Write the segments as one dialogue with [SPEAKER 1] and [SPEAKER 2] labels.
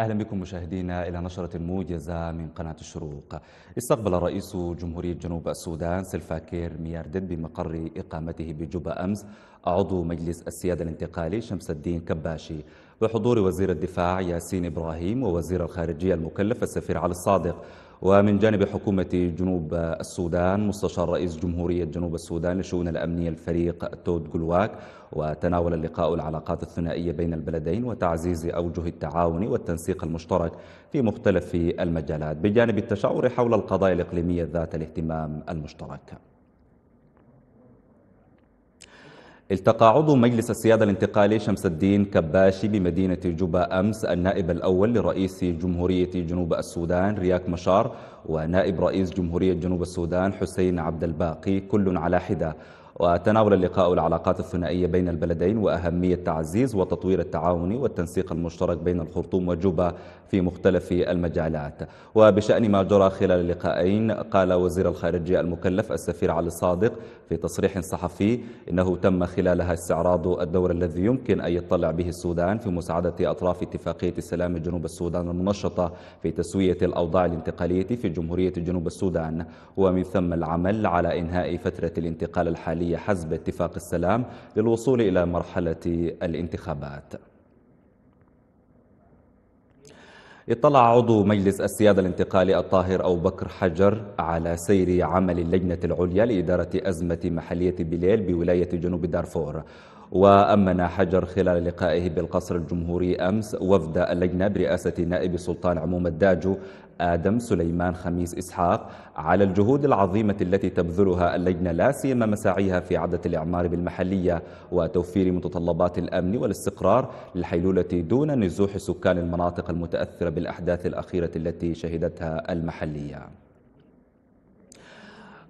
[SPEAKER 1] أهلا بكم مشاهدينا إلى نشرة موجزة من قناة الشروق استقبل رئيس جمهورية جنوب السودان سلفاكير مياردد بمقر إقامته بجوبا أمس عضو مجلس السيادة الانتقالي شمس الدين كباشي بحضور وزير الدفاع ياسين إبراهيم ووزير الخارجية المكلف السفير علي الصادق ومن جانب حكومة جنوب السودان مستشار رئيس جمهورية جنوب السودان لشؤون الأمنية الفريق تود جلواك وتناول اللقاء العلاقات الثنائية بين البلدين وتعزيز أوجه التعاون والتنسيق المشترك في مختلف المجالات بجانب التشاور حول القضايا الإقليمية ذات الاهتمام المشترك التقى عضو مجلس السيادة الانتقالي شمس الدين كباشي بمدينة جوبا أمس النائب الأول لرئيس جمهورية جنوب السودان رياك مشار ونائب رئيس جمهورية جنوب السودان حسين عبد الباقي كل على حدة وتناول اللقاء العلاقات الثنائية بين البلدين وأهمية تعزيز وتطوير التعاون والتنسيق المشترك بين الخرطوم وجوبا في مختلف المجالات وبشأن ما جرى خلال اللقاءين قال وزير الخارجية المكلف السفير علي صادق في تصريح صحفي إنه تم خلالها استعراض الدور الذي يمكن أن يطلع به السودان في مساعدة أطراف اتفاقية السلام جنوب السودان المنشطة في تسوية الأوضاع الانتقالية في جمهورية جنوب السودان ومن ثم العمل على إنهاء فترة الانتقال الحالية أي حزب اتفاق السلام للوصول إلى مرحلة الانتخابات اطلع عضو مجلس السيادة الانتقالي الطاهر أو بكر حجر على سير عمل اللجنة العليا لإدارة أزمة محلية بليل بولاية جنوب دارفور وأمن حجر خلال لقائه بالقصر الجمهوري أمس وفد اللجنة برئاسة نائب السلطان عموم الداجو آدم سليمان خميس إسحاق على الجهود العظيمة التي تبذلها اللجنة لا سيما مساعيها في عدة الإعمار بالمحلية وتوفير متطلبات الأمن والاستقرار للحيلولة دون نزوح سكان المناطق المتأثرة بالأحداث الأخيرة التي شهدتها المحلية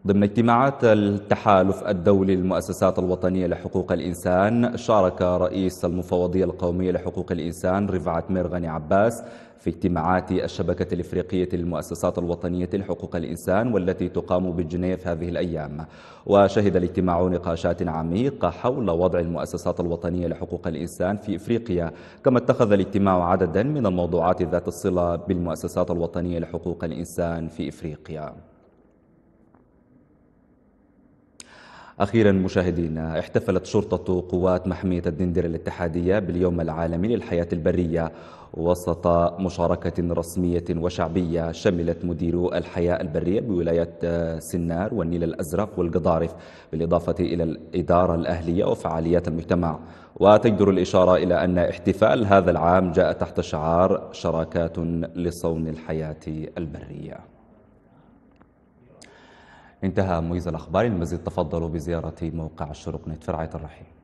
[SPEAKER 1] ضمن اجتماعات التحالف الدولي للمؤسسات الوطنية لحقوق الإنسان شارك رئيس المفوضية القومية لحقوق الإنسان رفعت ميرغني عباس في اجتماعات الشبكة الإفريقية للمؤسسات الوطنية لحقوق الإنسان والتي تقام بجنيف هذه الأيام وشهد الاجتماع نقاشات عميقة حول وضع المؤسسات الوطنية لحقوق الإنسان في إفريقيا كما اتخذ الاجتماع عددا من الموضوعات ذات الصلة بالمؤسسات الوطنية لحقوق الإنسان في إفريقيا أخيرا مشاهدينا احتفلت شرطة قوات محمية الدندر الاتحادية باليوم العالمي للحياة البرية وسط مشاركة رسمية وشعبية شملت مدير الحياة البرية بولايات آه، سنار والنيل الأزرق والقضارف بالإضافة إلى الإدارة الأهلية وفعاليات المجتمع وتجدر الإشارة إلى أن احتفال هذا العام جاء تحت شعار شراكات لصون الحياة البرية انتهى ميز الأخبار المزيد تفضلوا بزيارة موقع الشروق نت في رعاية الرحيم